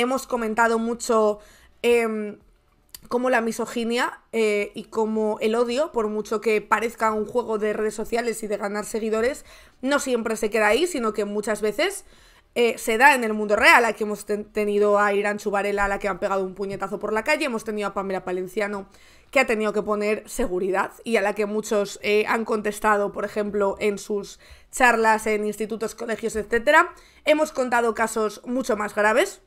hemos comentado mucho em, cómo la misoginia eh, y cómo el odio, por mucho que parezca un juego de redes sociales y de ganar seguidores, no siempre se queda ahí, sino que muchas veces... Eh, se da en el mundo real. Aquí hemos tenido a Irán Chubarela, a la que han pegado un puñetazo por la calle. Hemos tenido a Pamela Palenciano, que ha tenido que poner seguridad y a la que muchos eh, han contestado, por ejemplo, en sus charlas en institutos, colegios, etc. Hemos contado casos mucho más graves,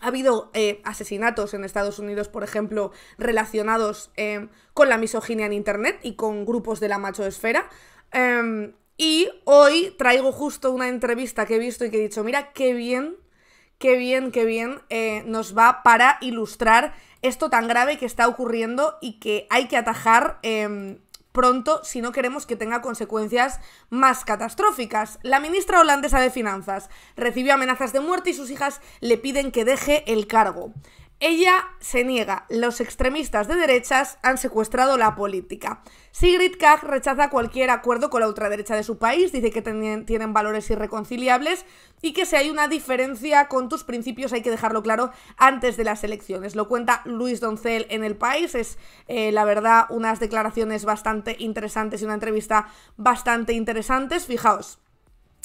ha habido eh, asesinatos en Estados Unidos, por ejemplo, relacionados eh, con la misoginia en Internet y con grupos de la machoesfera. Em, y hoy traigo justo una entrevista que he visto y que he dicho, mira, qué bien, qué bien, qué bien eh, nos va para ilustrar esto tan grave que está ocurriendo y que hay que atajar em, pronto si no queremos que tenga consecuencias más catastróficas. La ministra holandesa de Finanzas recibió amenazas de muerte y sus hijas le piden que deje el cargo. Ella se niega. Los extremistas de derechas han secuestrado la política. Sigrid Kaag rechaza cualquier acuerdo con la ultraderecha de su país, dice que tienen valores irreconciliables y que si hay una diferencia con tus principios hay que dejarlo claro antes de las elecciones. Lo cuenta Luis Doncel en El País. Es, eh, la verdad, unas declaraciones bastante interesantes y una entrevista bastante interesantes. Fijaos.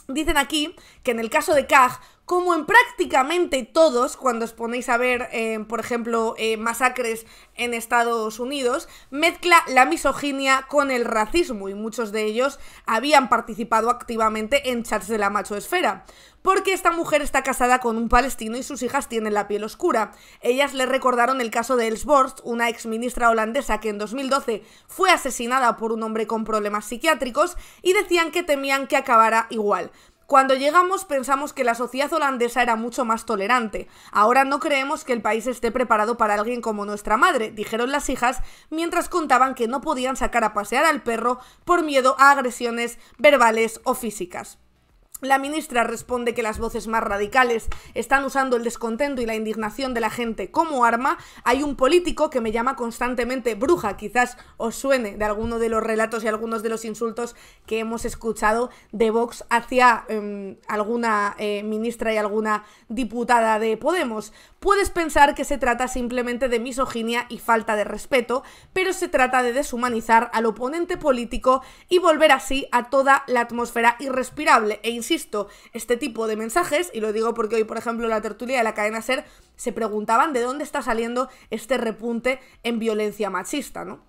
Dicen aquí que en el caso de Kaj como en prácticamente todos, cuando os ponéis a ver, eh, por ejemplo, eh, masacres en Estados Unidos, mezcla la misoginia con el racismo y muchos de ellos habían participado activamente en chats de la machoesfera. Porque esta mujer está casada con un palestino y sus hijas tienen la piel oscura. Ellas le recordaron el caso de Elsborst, una exministra holandesa que en 2012 fue asesinada por un hombre con problemas psiquiátricos y decían que temían que acabara igual. Cuando llegamos pensamos que la sociedad holandesa era mucho más tolerante. Ahora no creemos que el país esté preparado para alguien como nuestra madre, dijeron las hijas, mientras contaban que no podían sacar a pasear al perro por miedo a agresiones verbales o físicas. La ministra responde que las voces más radicales están usando el descontento y la indignación de la gente como arma. Hay un político que me llama constantemente bruja, quizás os suene de alguno de los relatos y algunos de los insultos que hemos escuchado de Vox hacia em, alguna eh, ministra y alguna diputada de Podemos. Puedes pensar que se trata simplemente de misoginia y falta de respeto, pero se trata de deshumanizar al oponente político y volver así a toda la atmósfera irrespirable e insisto, este tipo de mensajes, y lo digo porque hoy, por ejemplo, la tertulia de la cadena SER se preguntaban de dónde está saliendo este repunte en violencia machista, ¿no?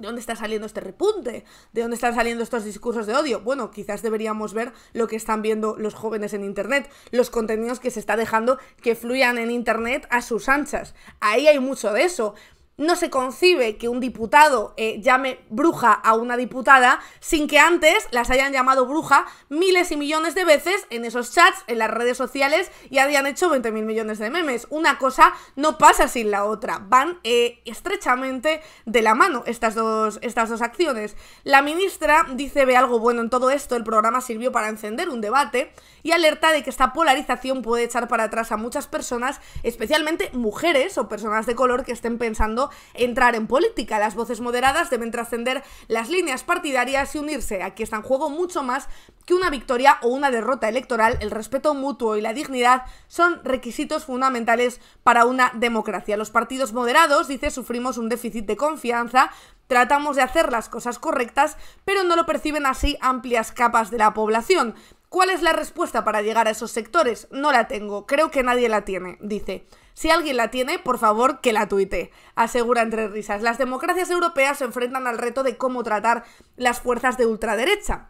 ¿De dónde está saliendo este repunte? ¿De dónde están saliendo estos discursos de odio? Bueno, quizás deberíamos ver lo que están viendo los jóvenes en Internet, los contenidos que se está dejando que fluyan en Internet a sus anchas. Ahí hay mucho de eso no se concibe que un diputado eh, llame bruja a una diputada sin que antes las hayan llamado bruja miles y millones de veces en esos chats, en las redes sociales y hayan hecho 20 mil millones de memes. Una cosa no pasa sin la otra, van eh, estrechamente de la mano estas dos, estas dos acciones. La ministra dice ve algo bueno en todo esto, el programa sirvió para encender un debate y alerta de que esta polarización puede echar para atrás a muchas personas, especialmente mujeres o personas de color que estén pensando entrar en política. Las voces moderadas deben trascender las líneas partidarias y unirse. Aquí está en juego mucho más que una victoria o una derrota electoral. El respeto mutuo y la dignidad son requisitos fundamentales para una democracia. Los partidos moderados, dice, sufrimos un déficit de confianza Tratamos de hacer las cosas correctas, pero no lo perciben así amplias capas de la población. ¿Cuál es la respuesta para llegar a esos sectores? No la tengo, creo que nadie la tiene, dice. Si alguien la tiene, por favor que la tuite, asegura entre risas. Las democracias europeas se enfrentan al reto de cómo tratar las fuerzas de ultraderecha.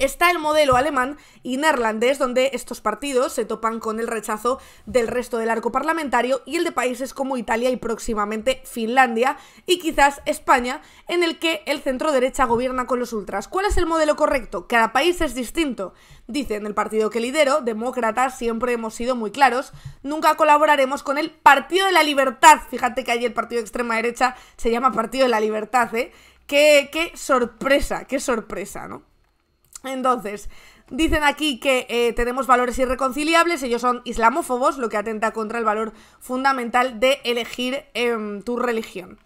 Está el modelo alemán y neerlandés, donde estos partidos se topan con el rechazo del resto del arco parlamentario y el de países como Italia y próximamente Finlandia y quizás España, en el que el centro derecha gobierna con los ultras. ¿Cuál es el modelo correcto? Cada país es distinto. Dicen el partido que lidero, demócratas, siempre hemos sido muy claros, nunca colaboraremos con el Partido de la Libertad. Fíjate que allí el partido de extrema derecha se llama Partido de la Libertad, ¿eh? Qué, qué sorpresa, qué sorpresa, ¿no? Entonces, Dicen aquí que eh, tenemos valores irreconciliables, ellos son islamófobos, lo que atenta contra el valor fundamental de elegir em, tu religión.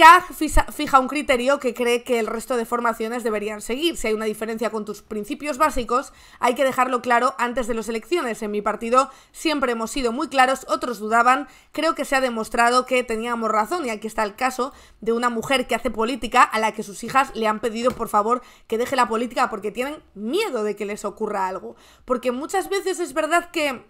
CAG fija un criterio que cree que el resto de formaciones deberían seguir. Si hay una diferencia con tus principios básicos, hay que dejarlo claro antes de las elecciones. En mi partido siempre hemos sido muy claros, otros dudaban. Creo que se ha demostrado que teníamos razón y aquí está el caso de una mujer que hace política a la que sus hijas le han pedido por favor que deje la política porque tienen miedo de que les ocurra algo. Porque muchas veces es verdad que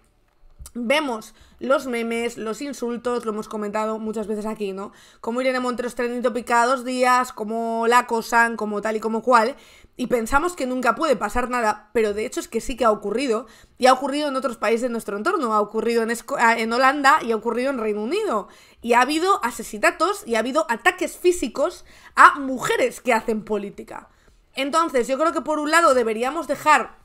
vemos los memes, los insultos, lo hemos comentado muchas veces aquí, ¿no? Como Irene Montero trending topic dos días, como la acosan, como tal y como cual, y pensamos que nunca puede pasar nada, pero de hecho es que sí que ha ocurrido, y ha ocurrido en otros países de nuestro entorno, ha ocurrido en, ah, en Holanda y ha ocurrido en Reino Unido, y ha habido asesinatos y ha habido ataques físicos a mujeres que hacen política. Entonces, yo creo que por un lado deberíamos dejar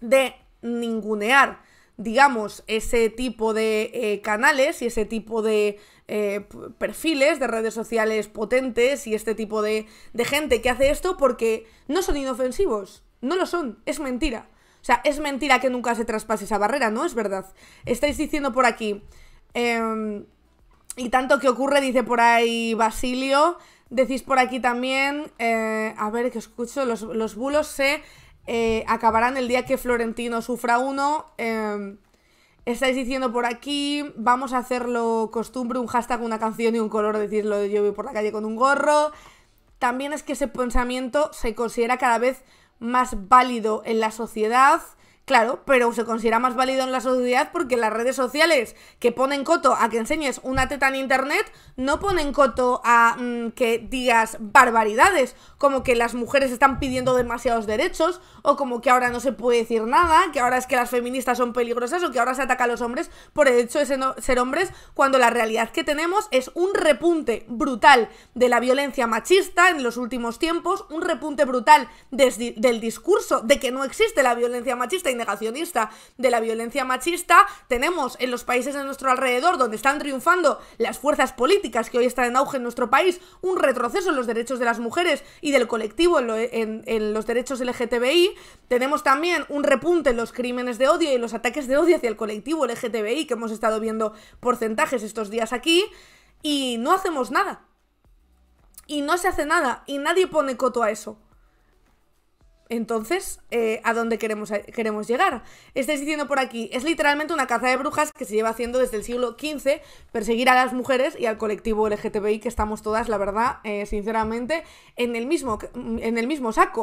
de ningunear digamos, ese tipo de eh, canales y ese tipo de eh, perfiles de redes sociales potentes y este tipo de, gente que hace esto porque no son inofensivos. No lo son, es mentira. O sea, es mentira que nunca se traspase esa barrera, ¿no? Es verdad. Estáis diciendo por aquí. Em, y tanto que ocurre, dice por ahí Basilio. Decís por aquí también. Eh, a ver, que escucho. Los, los bulos se eh, acabarán el día que Florentino sufra uno. Em, estáis diciendo por aquí, vamos a hacerlo costumbre, un hashtag, una canción y un color, decirlo de yo por la calle con un gorro. También es que ese pensamiento se considera cada vez más válido en la sociedad. Claro, pero se considera más válido en la sociedad porque las redes sociales que ponen coto a que enseñes una teta en internet no ponen coto a mm, que digas barbaridades, como que las mujeres están pidiendo demasiados derechos, o como que ahora no se puede decir nada, que ahora es que las feministas son peligrosas, o que ahora se ataca a los hombres por el hecho de ser hombres, cuando la realidad que tenemos es un repunte brutal de la violencia machista en los últimos tiempos, un repunte brutal del discurso de que no existe la violencia machista y negacionista de la violencia machista. Tenemos en los países de nuestro alrededor donde están triunfando las fuerzas políticas que hoy están en auge en nuestro país, un retroceso en los derechos de las mujeres y del colectivo en, los derechos LGTBI. Tenemos también un repunte en los crímenes de odio y los ataques de odio hacia el colectivo LGTBI que hemos estado viendo porcentajes estos días aquí. Y no hacemos nada. Y no se hace nada. Y nadie pone coto a eso. Entonces, eh, ¿a dónde queremos, queremos llegar? Estáis diciendo por aquí, es literalmente una caza de brujas que se lleva haciendo desde el siglo XV, perseguir a las mujeres y al colectivo LGTBI que estamos todas, la verdad, eh, sinceramente, en el, mismo, en el mismo saco.